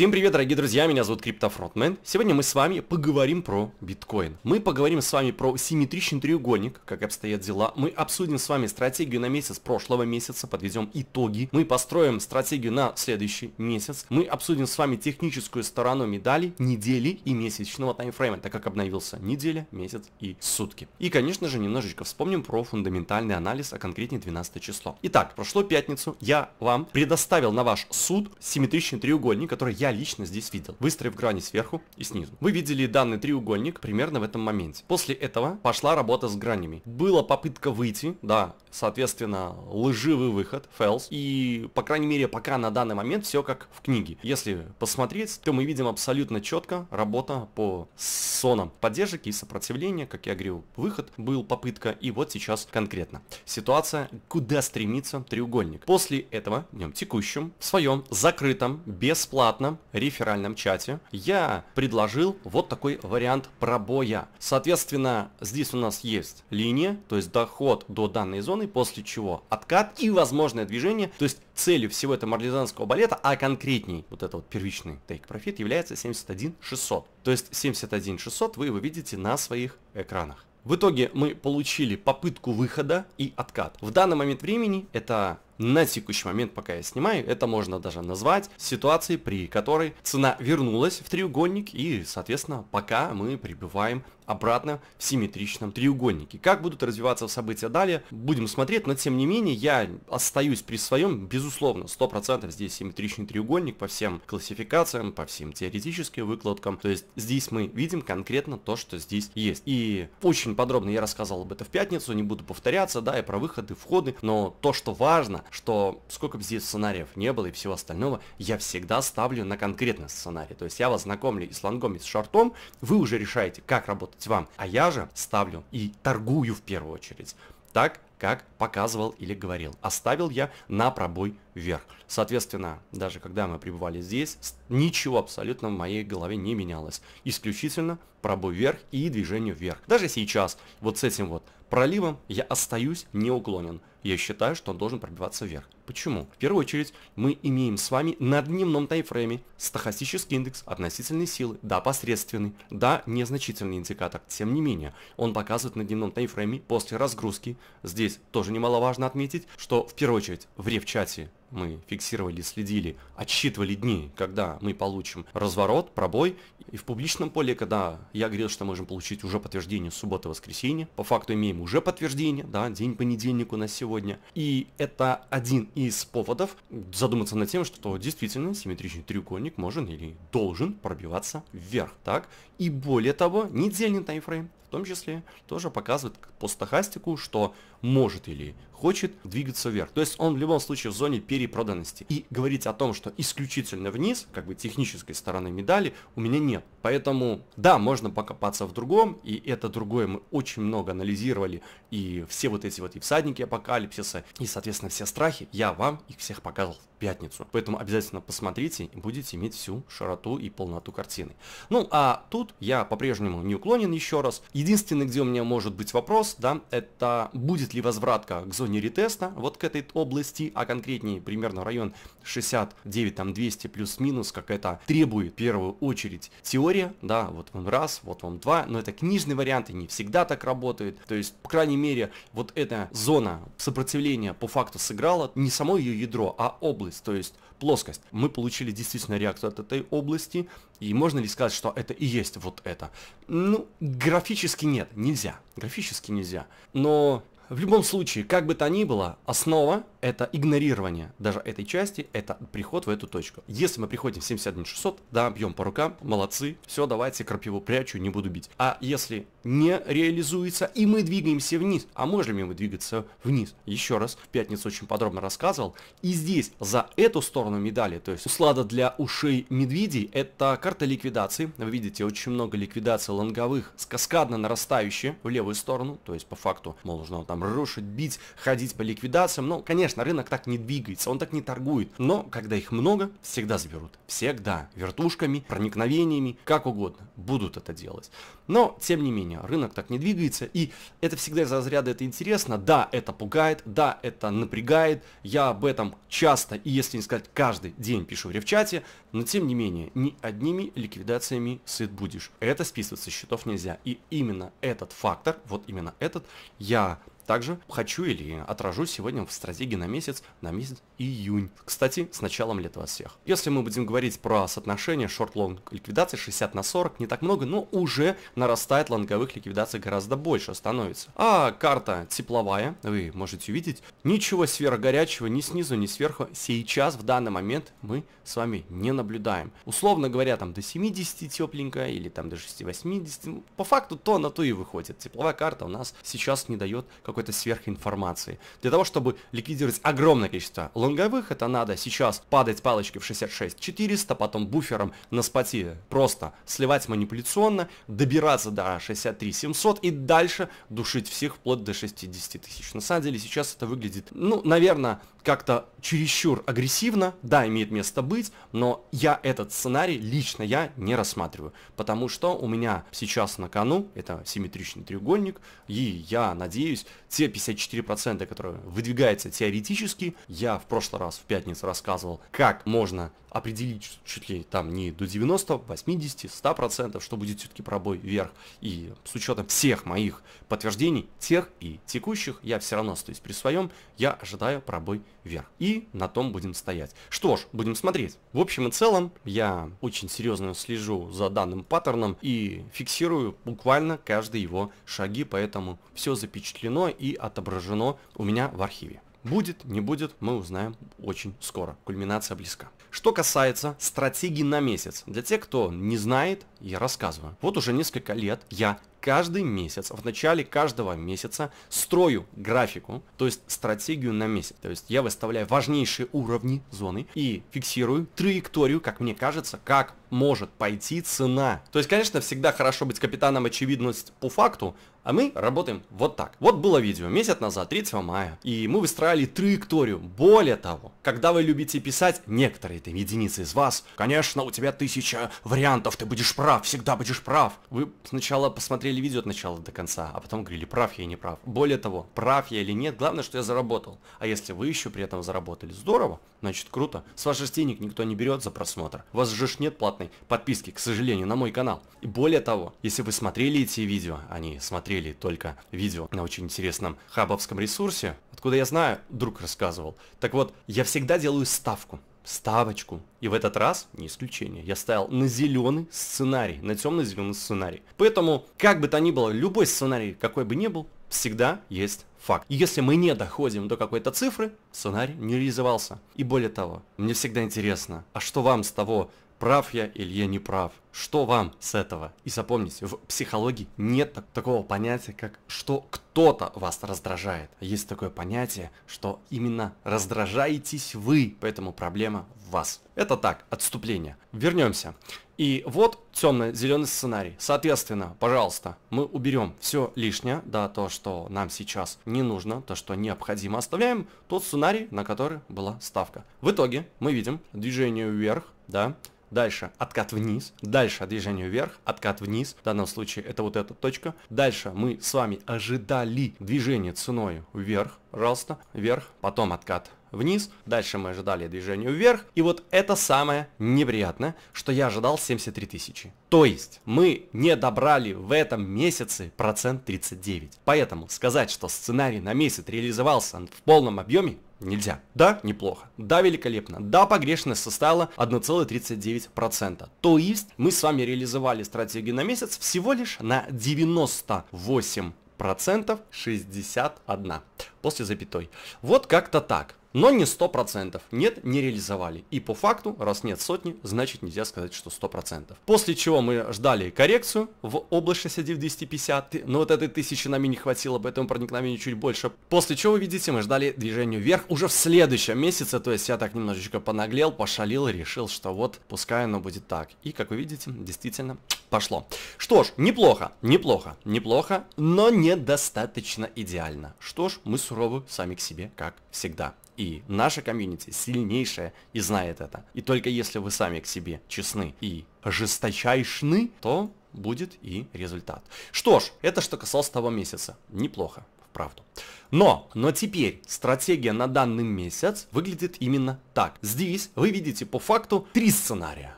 Всем привет, дорогие друзья, меня зовут Криптофронтмен. Сегодня мы с вами поговорим про биткоин. Мы поговорим с вами про симметричный треугольник, как обстоят дела. Мы обсудим с вами стратегию на месяц прошлого месяца, подведем итоги. Мы построим стратегию на следующий месяц. Мы обсудим с вами техническую сторону медали, недели и месячного таймфрейма, так как обновился неделя, месяц и сутки. И, конечно же, немножечко вспомним про фундаментальный анализ, а конкретнее 12 число. Итак, прошло пятницу, я вам предоставил на ваш суд симметричный треугольник, который я лично здесь видел, выстроив грани сверху и снизу. Вы видели данный треугольник примерно в этом моменте. После этого пошла работа с гранями. Была попытка выйти, да, соответственно, лживый выход, фэлс, и, по крайней мере, пока на данный момент все как в книге. Если посмотреть, то мы видим абсолютно четко работа по сонам поддержки и сопротивления, как я говорил, выход был попытка, и вот сейчас конкретно. Ситуация, куда стремится треугольник. После этого, в нем текущем, в своем закрытом, бесплатном реферальном чате, я предложил вот такой вариант пробоя. Соответственно, здесь у нас есть линия, то есть доход до данной зоны, после чего откат и возможное движение. То есть целью всего этого марлезанского балета, а конкретней вот этот вот первичный take profit является 71 600. То есть 71 600 вы его видите на своих экранах. В итоге мы получили попытку выхода и откат. В данный момент времени это на текущий момент, пока я снимаю, это можно даже назвать ситуацией, при которой цена вернулась в треугольник и, соответственно, пока мы прибываем обратно в симметричном треугольнике. Как будут развиваться события далее, будем смотреть, но тем не менее я остаюсь при своем, безусловно, 100% здесь симметричный треугольник по всем классификациям, по всем теоретическим выкладкам, то есть здесь мы видим конкретно то, что здесь есть. И очень подробно я рассказал об этом в пятницу, не буду повторяться, да, и про выходы, входы, но то, что важно, что сколько бы здесь сценариев не было и всего остального, я всегда ставлю на конкретный сценарий. То есть я вас знакомлю и с лонгом, и с шортом, вы уже решаете, как работать вам, а я же ставлю и торгую в первую очередь. Так как показывал или говорил. Оставил я на пробой вверх. Соответственно, даже когда мы пребывали здесь, ничего абсолютно в моей голове не менялось. Исключительно пробой вверх и движение вверх. Даже сейчас, вот с этим вот проливом, я остаюсь неуклонен. Я считаю, что он должен пробиваться вверх. Почему? В первую очередь, мы имеем с вами на дневном таймфрейме стахастический индекс относительной силы. Да, посредственный, да, незначительный индикатор. Тем не менее, он показывает на дневном таймфрейме после разгрузки здесь Здесь тоже немаловажно отметить, что в первую очередь в рев-чате мы фиксировали, следили, отсчитывали дни, когда мы получим разворот, пробой. И в публичном поле, когда я говорил, что можем получить уже подтверждение суббота-воскресенье, по факту имеем уже подтверждение, да, день понедельник у нас сегодня. И это один из поводов задуматься над тем, что действительно симметричный треугольник может или должен пробиваться вверх, так? И более того, недельный таймфрейм том числе, тоже показывает по стохастику, что может или хочет двигаться вверх. То есть он в любом случае в зоне перепроданности. И говорить о том, что исключительно вниз, как бы технической стороны медали, у меня нет. Поэтому, да, можно покопаться в другом, и это другое мы очень много анализировали, и все вот эти вот и всадники апокалипсиса, и, соответственно, все страхи, я вам их всех показывал пятницу. Поэтому обязательно посмотрите и будете иметь всю широту и полноту картины. Ну, а тут я по-прежнему не уклонен еще раз. Единственное, где у меня может быть вопрос, да, это будет ли возвратка к зоне ретеста, вот к этой области, а конкретнее примерно район 69, там 200 плюс-минус, как это требует в первую очередь теория, да, вот вам раз, вот вам два, но это книжный вариант и не всегда так работает. То есть, по крайней мере, вот эта зона сопротивления по факту сыграла не само ее ядро, а область область, то есть плоскость. Мы получили действительно реакцию от этой области, и можно ли сказать, что это и есть вот это? Ну, графически нет, нельзя, графически нельзя. Но в любом случае, как бы то ни было, основа – это игнорирование даже этой части, это приход в эту точку. Если мы приходим в 71600, да, бьем по рукам, молодцы, все, давайте, крапиву прячу, не буду бить. А если не реализуется, и мы двигаемся вниз, а можем ли мы двигаться вниз? Еще раз, в пятницу очень подробно рассказывал. И здесь, за эту сторону медали, то есть услада для ушей медведей, это карта ликвидации. Вы видите, очень много ликвидаций лонговых, с каскадно нарастающие в левую сторону, то есть по факту, мол, нужно там там рушить, бить, ходить по ликвидациям. Ну, конечно, рынок так не двигается, он так не торгует. Но, когда их много, всегда заберут. Всегда. Вертушками, проникновениями, как угодно. Будут это делать. Но, тем не менее, рынок так не двигается. И это всегда из разряда это интересно. Да, это пугает. Да, это напрягает. Я об этом часто, и если не сказать каждый день пишу в ревчате. Но, тем не менее, ни одними ликвидациями сыт будешь. Это списывать со счетов нельзя. И именно этот фактор, вот именно этот, я также хочу или отражу сегодня в стратегии на месяц, на месяц июнь. Кстати, с началом лет вас всех. Если мы будем говорить про соотношение шорт-лонг ликвидации 60 на 40, не так много, но уже нарастает лонговых ликвидаций гораздо больше становится. А карта тепловая, вы можете увидеть, ничего сверхгорячего ни снизу, ни сверху сейчас в данный момент мы с вами не наблюдаем. Условно говоря, там до 70 тепленько или там до 6-80, по факту то на то и выходит. Тепловая карта у нас сейчас не дает какой какой-то сверхинформации. Для того, чтобы ликвидировать огромное количество лонговых, это надо сейчас падать палочки в 66-400, потом буфером на споте просто сливать манипуляционно, добираться до 63-700 и дальше душить всех вплоть до 60 тысяч. На самом деле сейчас это выглядит, ну, наверное, как-то чересчур агрессивно, да, имеет место быть, но я этот сценарий лично я не рассматриваю, потому что у меня сейчас на кону, это симметричный треугольник, и я надеюсь те 54%, которые выдвигаются теоретически, я в прошлый раз в пятницу рассказывал, как можно определить чуть ли там не до 90, 80, 100%, что будет все-таки пробой вверх. И с учетом всех моих подтверждений, тех и текущих, я все равно остаюсь при своем, я ожидаю пробой вверх. И на том будем стоять. Что ж, будем смотреть. В общем и целом, я очень серьезно слежу за данным паттерном и фиксирую буквально каждый его шаги, поэтому все запечатлено и отображено у меня в архиве. Будет, не будет, мы узнаем очень скоро. Кульминация близка. Что касается стратегии на месяц. Для тех, кто не знает, я рассказываю. Вот уже несколько лет я каждый месяц, в начале каждого месяца строю графику, то есть стратегию на месяц. То есть я выставляю важнейшие уровни зоны и фиксирую траекторию, как мне кажется, как может пойти цена. То есть, конечно, всегда хорошо быть капитаном очевидность по факту, а мы работаем вот так. Вот было видео месяц назад, 3 мая, и мы выстраивали траекторию. Более того, когда вы любите писать, некоторые там единицы из вас, конечно, у тебя тысяча вариантов, ты будешь прав, всегда будешь прав. Вы сначала посмотрели видео от начала до конца, а потом говорили, прав я или не прав. Более того, прав я или нет, главное, что я заработал. А если вы еще при этом заработали, здорово, значит круто. С ваших денег никто не берет за просмотр. У вас же нет платной подписки, к сожалению, на мой канал. И более того, если вы смотрели эти видео, они смотрели смотрели только видео на очень интересном хабовском ресурсе, откуда я знаю, друг рассказывал. Так вот, я всегда делаю ставку ставочку. И в этот раз, не исключение, я ставил на зеленый сценарий, на темно-зеленый сценарий. Поэтому, как бы то ни было, любой сценарий, какой бы ни был, всегда есть факт. И если мы не доходим до какой-то цифры, сценарий не реализовался. И более того, мне всегда интересно, а что вам с того прав я или я не прав. Что вам с этого? И запомните, в психологии нет так такого понятия, как что кто-то вас раздражает. Есть такое понятие, что именно раздражаетесь вы, поэтому проблема в вас. Это так, отступление. Вернемся. И вот темно-зеленый сценарий. Соответственно, пожалуйста, мы уберем все лишнее, да, то, что нам сейчас не нужно, то, что необходимо. Оставляем тот сценарий, на который была ставка. В итоге мы видим движение вверх, да, дальше откат вниз, дальше движение вверх, откат вниз, в данном случае это вот эта точка. Дальше мы с вами ожидали движение ценой вверх, пожалуйста, вверх, потом откат вниз, дальше мы ожидали движение вверх, и вот это самое неприятное, что я ожидал 73 тысячи. То есть мы не добрали в этом месяце процент 39. Поэтому сказать, что сценарий на месяц реализовался в полном объеме, Нельзя. Да, неплохо. Да, великолепно. Да, погрешность составила 1,39%. То есть мы с вами реализовали стратегию на месяц всего лишь на 98 процентов 61 после запятой. Вот как-то так но не 100%. Нет, не реализовали. И по факту, раз нет сотни, значит нельзя сказать, что 100%. После чего мы ждали коррекцию в область 69250, но ну, вот этой тысячи нам и не хватило, поэтому проникновение чуть больше. После чего, вы видите, мы ждали движения вверх уже в следующем месяце, то есть я так немножечко понаглел, пошалил решил, что вот пускай оно будет так. И как вы видите, действительно пошло. Что ж, неплохо, неплохо, неплохо, но недостаточно идеально. Что ж, мы суровы сами к себе, как всегда. И наша комьюнити сильнейшая и знает это. И только если вы сами к себе честны и жесточайшны, то будет и результат. Что ж, это что касалось того месяца. Неплохо, вправду. Но, но теперь стратегия на данный месяц выглядит именно так. Здесь вы видите по факту три сценария.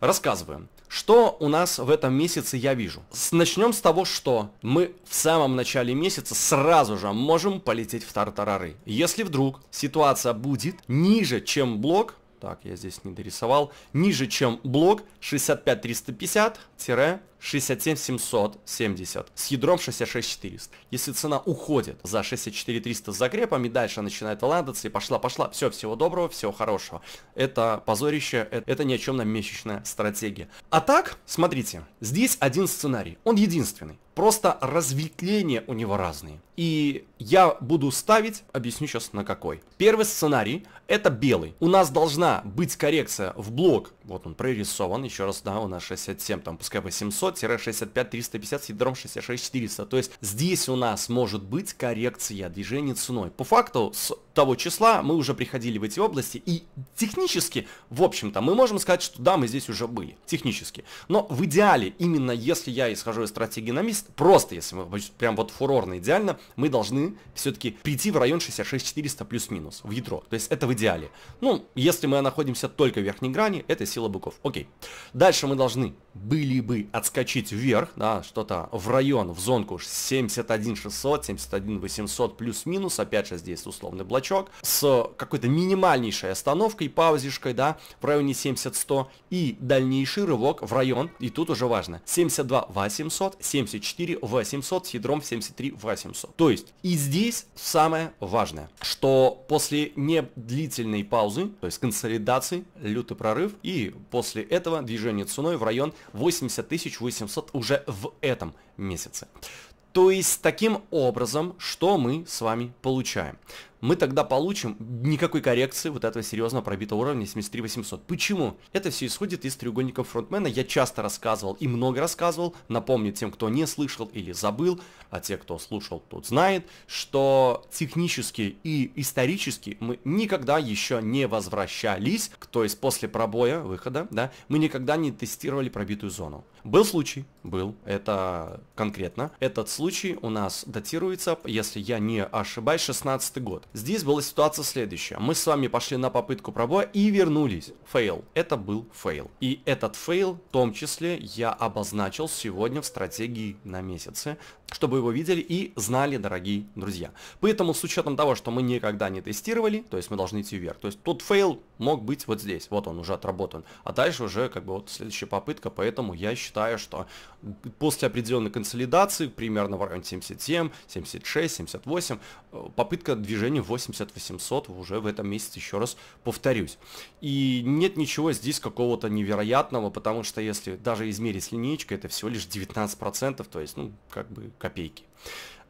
Рассказываем. Что у нас в этом месяце я вижу? начнем с того, что мы в самом начале месяца сразу же можем полететь в тартарары. Если вдруг ситуация будет ниже, чем блок, так, я здесь не дорисовал, ниже, чем блок 65 350. 67770 с ядром 66400. Если цена уходит за 64300 с закрепами, дальше начинает ландаться и пошла-пошла. Все, всего доброго, всего хорошего. Это позорище, это, это ни о чем нам месячная стратегия. А так, смотрите, здесь один сценарий, он единственный. Просто разветвления у него разные. И я буду ставить, объясню сейчас на какой. Первый сценарий – это белый. У нас должна быть коррекция в блок вот он прорисован, еще раз, да, у нас 67, там пускай 800-65-350 с ядром 66-400. То есть здесь у нас может быть коррекция движения ценой. По факту с того числа мы уже приходили в эти области, и технически, в общем-то, мы можем сказать, что да, мы здесь уже были, технически. Но в идеале, именно если я исхожу из стратегии на мист, просто если мы прям вот фурорно идеально, мы должны все-таки прийти в район 66400 плюс-минус, в ядро. То есть это в идеале. Ну, если мы находимся только в верхней грани, это сила быков. Окей. Дальше мы должны были бы отскочить вверх, да, что-то в район, в зонку 71600, 71800 плюс-минус, опять же здесь условный блочок скачок с какой-то минимальнейшей остановкой, паузишкой, да, в районе 70-100 и дальнейший рывок в район, и тут уже важно, 72 800, 74 800 с ядром 73 800. То есть и здесь самое важное, что после недлительной паузы, то есть консолидации, лютый прорыв, и после этого движение ценой в район 80 800 уже в этом месяце. То есть таким образом, что мы с вами получаем? мы тогда получим никакой коррекции вот этого серьезного пробитого уровня 73800. Почему? Это все исходит из треугольников фронтмена. Я часто рассказывал и много рассказывал. Напомню тем, кто не слышал или забыл, а те, кто слушал, тот знает, что технически и исторически мы никогда еще не возвращались, то есть после пробоя, выхода, да, мы никогда не тестировали пробитую зону. Был случай, был, это конкретно. Этот случай у нас датируется, если я не ошибаюсь, 16 год. Здесь была ситуация следующая. Мы с вами пошли на попытку пробоя и вернулись. Фейл. Это был фейл. И этот фейл, в том числе, я обозначил сегодня в стратегии на месяце чтобы его видели и знали, дорогие друзья. Поэтому с учетом того, что мы никогда не тестировали, то есть мы должны идти вверх. То есть тот фейл мог быть вот здесь, вот он уже отработан. А дальше уже как бы вот следующая попытка, поэтому я считаю, что после определенной консолидации, примерно в районе 77, 76, 78, попытка движения 8800 уже в этом месяце, еще раз повторюсь. И нет ничего здесь какого-то невероятного, потому что если даже измерить линейкой, это всего лишь 19%, то есть, ну, как бы копейки.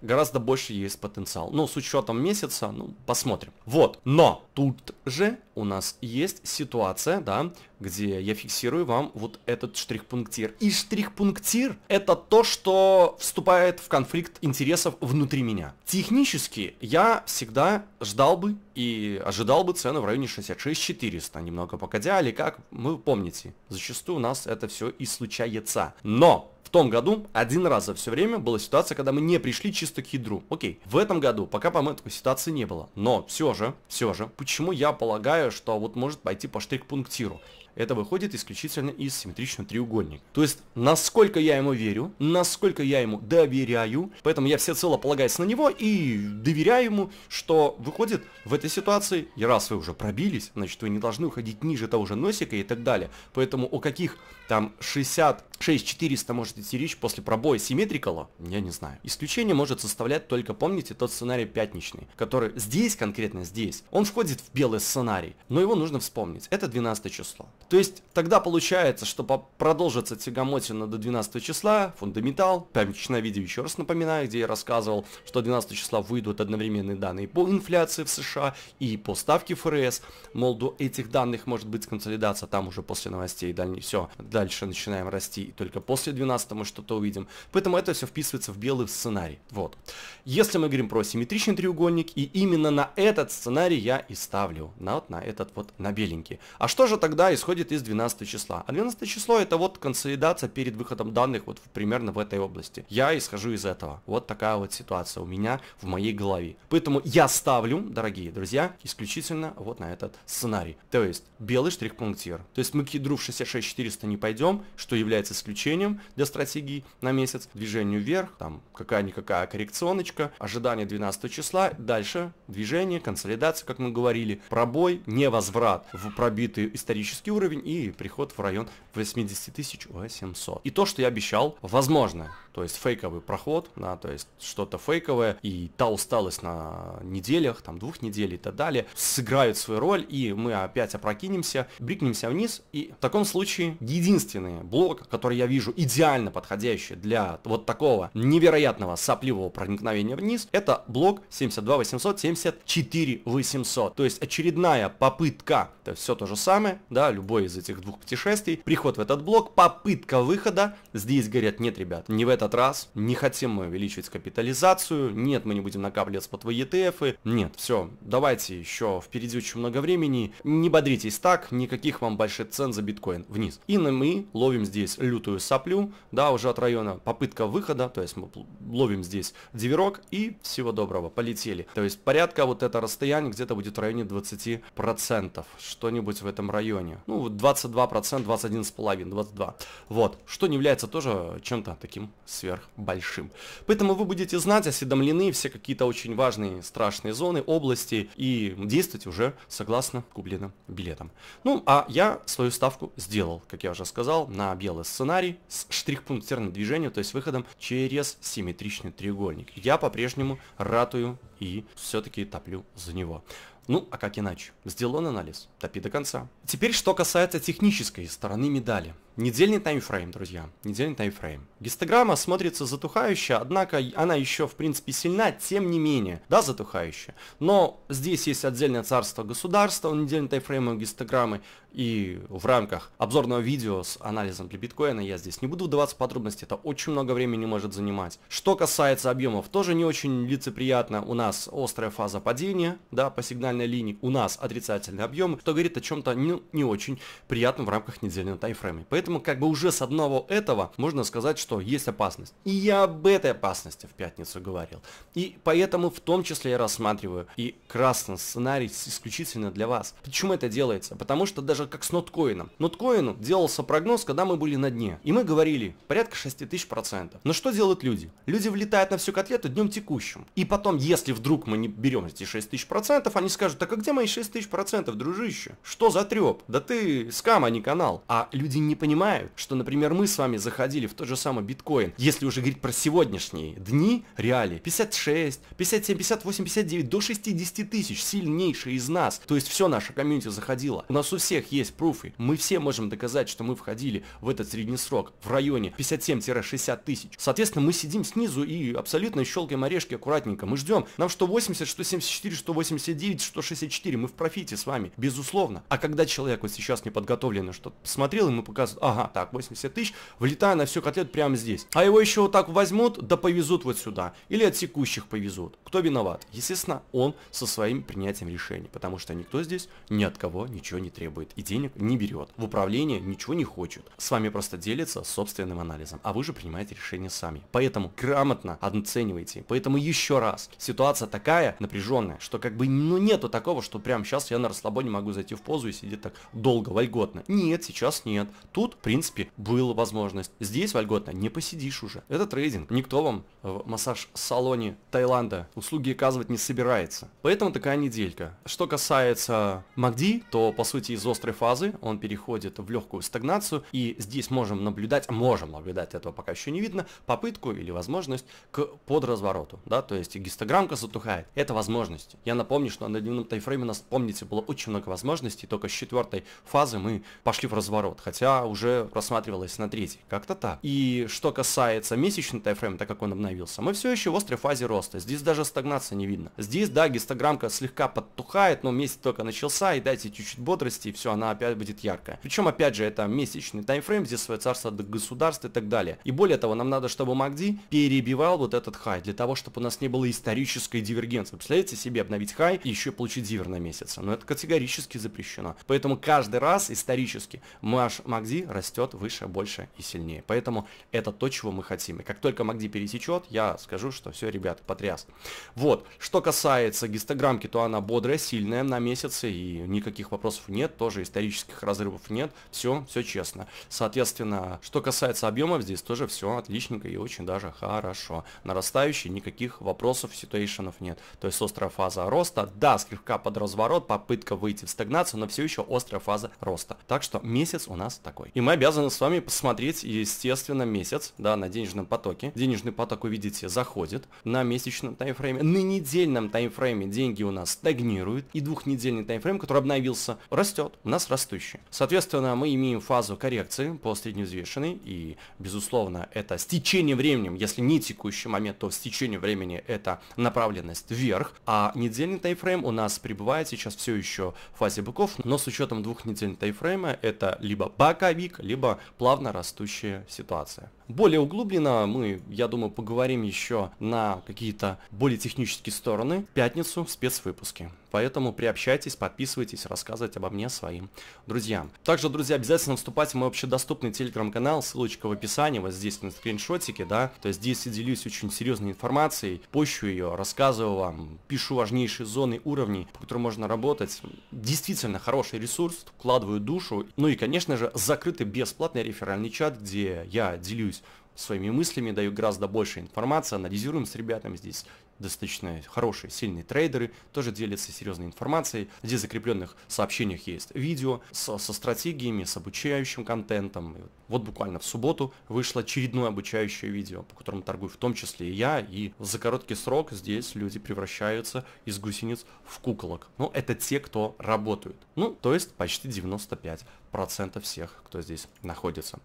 Гораздо больше есть потенциал. но с учетом месяца, ну, посмотрим. Вот, но тут же у нас есть ситуация, да, где я фиксирую вам вот этот штрих-пунктир. И штрих-пунктир это то, что вступает в конфликт интересов внутри меня. Технически я всегда ждал бы и ожидал бы цену в районе 66-400, немного погодя, или как, вы помните, зачастую у нас это все и случается. Но в том году один раз за все время была ситуация, когда мы не пришли чисто к ядру. Окей, в этом году пока, по-моему, такой ситуации не было. Но все же, все же, почему я полагаю, что вот может пойти по штрих-пунктиру? это выходит исключительно из симметричного треугольника. То есть, насколько я ему верю, насколько я ему доверяю, поэтому я всецело полагаюсь на него и доверяю ему, что выходит в этой ситуации, и раз вы уже пробились, значит, вы не должны уходить ниже того же носика и так далее. Поэтому о каких там 66-400 может идти речь после пробоя симметрикала, я не знаю. Исключение может составлять только, помните, тот сценарий пятничный, который здесь, конкретно здесь, он входит в белый сценарий, но его нужно вспомнить. Это 12 число. То есть тогда получается, что продолжится тягомотина до 12 числа, фундаментал, пятничное видео еще раз напоминаю, где я рассказывал, что 12 числа выйдут одновременные данные по инфляции в США и по ставке ФРС, мол, до этих данных может быть консолидация, там уже после новостей дальний, все, дальше начинаем расти, и только после 12 мы что-то увидим. Поэтому это все вписывается в белый сценарий, вот. Если мы говорим про симметричный треугольник, и именно на этот сценарий я и ставлю, на вот на этот вот, на беленький. А что же тогда исходит исходит из 12 числа. А 12 число это вот консолидация перед выходом данных вот примерно в этой области. Я исхожу из этого. Вот такая вот ситуация у меня в моей голове. Поэтому я ставлю, дорогие друзья, исключительно вот на этот сценарий. То есть белый штрих-пунктир. То есть мы к ядру в 66400 не пойдем, что является исключением для стратегии на месяц. Движению вверх, там какая-никакая коррекционочка, ожидание 12 числа, дальше движение, консолидация, как мы говорили, пробой, невозврат в пробитый исторический уровень, уровень и приход в район 80 тысяч 800. И то, что я обещал, возможно то есть фейковый проход, да, то есть что-то фейковое, и та усталость на неделях, там, двух недель и так далее, сыграют свою роль, и мы опять опрокинемся, брикнемся вниз, и в таком случае единственный блок, который я вижу идеально подходящий для вот такого невероятного сопливого проникновения вниз, это блок 72 800, 74 800, то есть очередная попытка, это все то же самое, да, любой из этих двух путешествий, приход в этот блок, попытка выхода, здесь говорят, нет, ребят, не в этот этот раз не хотим мы увеличивать капитализацию, нет, мы не будем накапливать под ETF, нет, все, давайте еще, впереди очень много времени, не бодритесь так, никаких вам больших цен за биткоин, вниз. И мы ловим здесь лютую соплю, да, уже от района попытка выхода, то есть мы ловим здесь диверок и всего доброго, полетели. То есть порядка вот это расстояние где-то будет в районе 20%, что-нибудь в этом районе. Ну, 22%, 21,5, 22. Вот, что не является тоже чем-то таким сверхбольшим. Поэтому вы будете знать, осведомлены все какие-то очень важные, страшные зоны, области и действовать уже согласно купленным билетам. Ну, а я свою ставку сделал, как я уже сказал, на белый сценарий с штрих-пунктирным движением, то есть выходом через симметричный треугольник. Я по-прежнему ратую и все-таки топлю за него. Ну, а как иначе? Сделан анализ, топи до конца. Теперь, что касается технической стороны медали. Недельный таймфрейм, друзья, недельный таймфрейм. Гистограмма смотрится затухающая, однако она еще, в принципе, сильна, тем не менее, да, затухающая. Но здесь есть отдельное царство государства, недельный таймфрейм и гистограммы, и в рамках обзорного видео с анализом для биткоина я здесь не буду вдаваться в подробности, это очень много времени может занимать. Что касается объемов, тоже не очень лицеприятно, у нас острая фаза падения, да, по сигналу горизонтальной линии у нас отрицательный объем, что говорит о чем-то не, не очень приятном в рамках недельного таймфрейма. Поэтому как бы уже с одного этого можно сказать, что есть опасность. И я об этой опасности в пятницу говорил. И поэтому в том числе я рассматриваю и красный сценарий исключительно для вас. Почему это делается? Потому что даже как с ноткоином. Ноткоину делался прогноз, когда мы были на дне. И мы говорили порядка тысяч процентов. Но что делают люди? Люди влетают на всю котлету днем текущим. И потом, если вдруг мы не берем эти тысяч процентов, они скажут, скажут, так а где мои 6 тысяч процентов, дружище? Что за треп? Да ты скам, а не канал. А люди не понимают, что, например, мы с вами заходили в тот же самый биткоин, если уже говорить про сегодняшние дни, реалии, 56, 57, 58, 59, до 60 тысяч, сильнейшие из нас. То есть все наше комьюнити заходило. У нас у всех есть пруфы. Мы все можем доказать, что мы входили в этот средний срок в районе 57-60 тысяч. Соответственно, мы сидим снизу и абсолютно щелкаем орешки аккуратненько. Мы ждем. Нам что 80, что 74, что 89, что 164, мы в профите с вами, безусловно. А когда человек вот сейчас не подготовленный что-то посмотрел, ему показывают, ага, так, 80 тысяч, влетая на всю котлет прямо здесь. А его еще вот так возьмут, да повезут вот сюда. Или от текущих повезут. Кто виноват? Естественно, он со своим принятием решений, потому что никто здесь ни от кого ничего не требует и денег не берет. В управление ничего не хочет. С вами просто делится собственным анализом, а вы же принимаете решение сами. Поэтому грамотно оценивайте. Поэтому еще раз, ситуация такая напряженная, что как бы ну нет нету такого, что прям сейчас я на расслабоне могу зайти в позу и сидеть так долго, вольготно. Нет, сейчас нет. Тут, в принципе, была возможность. Здесь вольготно не посидишь уже. Это трейдинг. Никто вам в массаж-салоне Таиланда услуги оказывать не собирается. Поэтому такая неделька. Что касается Магди, то, по сути, из острой фазы он переходит в легкую стагнацию. И здесь можем наблюдать, можем наблюдать, этого пока еще не видно, попытку или возможность к подразвороту. Да? То есть гистограммка затухает. Это возможность. Я напомню, что на дневном тайфрейме у нас, помните, было очень много возможностей, только с четвертой фазы мы пошли в разворот, хотя уже рассматривалось на третьей, как-то так. И что касается месячного тайфрейма, так как он обновился, мы все еще в острой фазе роста, здесь даже стагнации не видно. Здесь, да, гистограммка слегка подтухает, но месяц только начался, и дайте чуть-чуть бодрости, и все, она опять будет яркая. Причем, опять же, это месячный таймфрейм, здесь свое царство государств и так далее. И более того, нам надо, чтобы MACD перебивал вот этот хай, для того, чтобы у нас не было исторической дивергенции. Представляете себе, обновить хай и еще получить зивер на месяц. Но это категорически запрещено. Поэтому каждый раз исторически наш МАГДИ растет выше, больше и сильнее. Поэтому это то, чего мы хотим. И как только МАГДИ пересечет, я скажу, что все, ребят, потряс. Вот. Что касается гистограммки, то она бодрая, сильная на месяце и никаких вопросов нет, тоже исторических разрывов нет. Все, все честно. Соответственно, что касается объемов, здесь тоже все отличненько и очень даже хорошо. Нарастающий, никаких вопросов, ситуэйшенов нет. То есть острая фаза роста, даст слегка под разворот, попытка выйти в стагнацию, но все еще острая фаза роста. Так что месяц у нас такой. И мы обязаны с вами посмотреть, естественно, месяц, да, на денежном потоке. Денежный поток, вы видите, заходит на месячном таймфрейме. На недельном таймфрейме деньги у нас стагнируют. И двухнедельный таймфрейм, который обновился, растет. У нас растущий. Соответственно, мы имеем фазу коррекции по средневзвешенной. И, безусловно, это с течением времени, если не текущий момент, то с течением времени это направленность вверх. А недельный таймфрейм у нас нас пребывает сейчас все еще в фазе быков, но с учетом двух недель тайфрейма это либо боковик, либо плавно растущая ситуация. Более углубленно мы, я думаю, поговорим еще на какие-то более технические стороны в пятницу в спецвыпуске. Поэтому приобщайтесь, подписывайтесь, рассказывайте обо мне своим друзьям. Также, друзья, обязательно вступайте в мой общедоступный телеграм-канал, ссылочка в описании, вот здесь на скриншотике, да. То есть здесь я делюсь очень серьезной информацией, пощу ее, рассказываю вам, пишу важнейшие зоны уровней, по которым можно работать. Действительно хороший ресурс, вкладываю душу. Ну и, конечно же, закрытый бесплатный реферальный чат, где я делюсь своими мыслями, даю гораздо больше информации, анализируем с ребятами. Здесь достаточно хорошие, сильные трейдеры, тоже делятся серьезной информацией. Здесь в закрепленных сообщениях есть видео со, со стратегиями, с обучающим контентом. И вот буквально в субботу вышло очередное обучающее видео, по которому торгую в том числе и я, и за короткий срок здесь люди превращаются из гусениц в куколок. Ну, это те, кто работают. Ну, то есть почти 95% всех, кто здесь находится.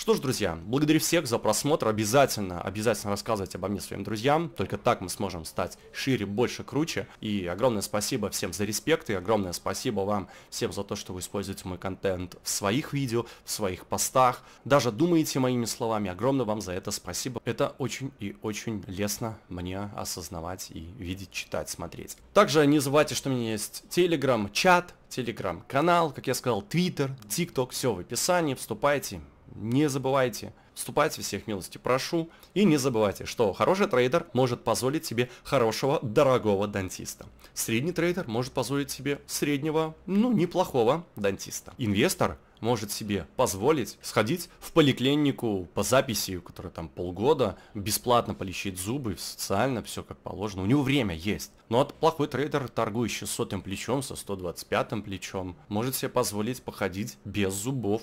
Что ж, друзья, благодарю всех за просмотр. Обязательно, обязательно рассказывайте обо мне своим друзьям. Только так мы сможем стать шире, больше, круче. И огромное спасибо всем за респект. И огромное спасибо вам всем за то, что вы используете мой контент в своих видео, в своих постах. Даже думаете моими словами. Огромное вам за это спасибо. Это очень и очень лестно мне осознавать и видеть, читать, смотреть. Также не забывайте, что у меня есть телеграм-чат, телеграм-канал, как я сказал, твиттер, тикток, все в описании, вступайте, не забывайте вступайте, всех милости прошу. И не забывайте, что хороший трейдер может позволить себе хорошего, дорогого дантиста. Средний трейдер может позволить себе среднего, ну, неплохого дантиста. Инвестор может себе позволить сходить в поликлинику по записи, которая там полгода, бесплатно полечить зубы, социально, все как положено. У него время есть. Но от плохой трейдер, торгующий сотым плечом, со 125 плечом, может себе позволить походить без зубов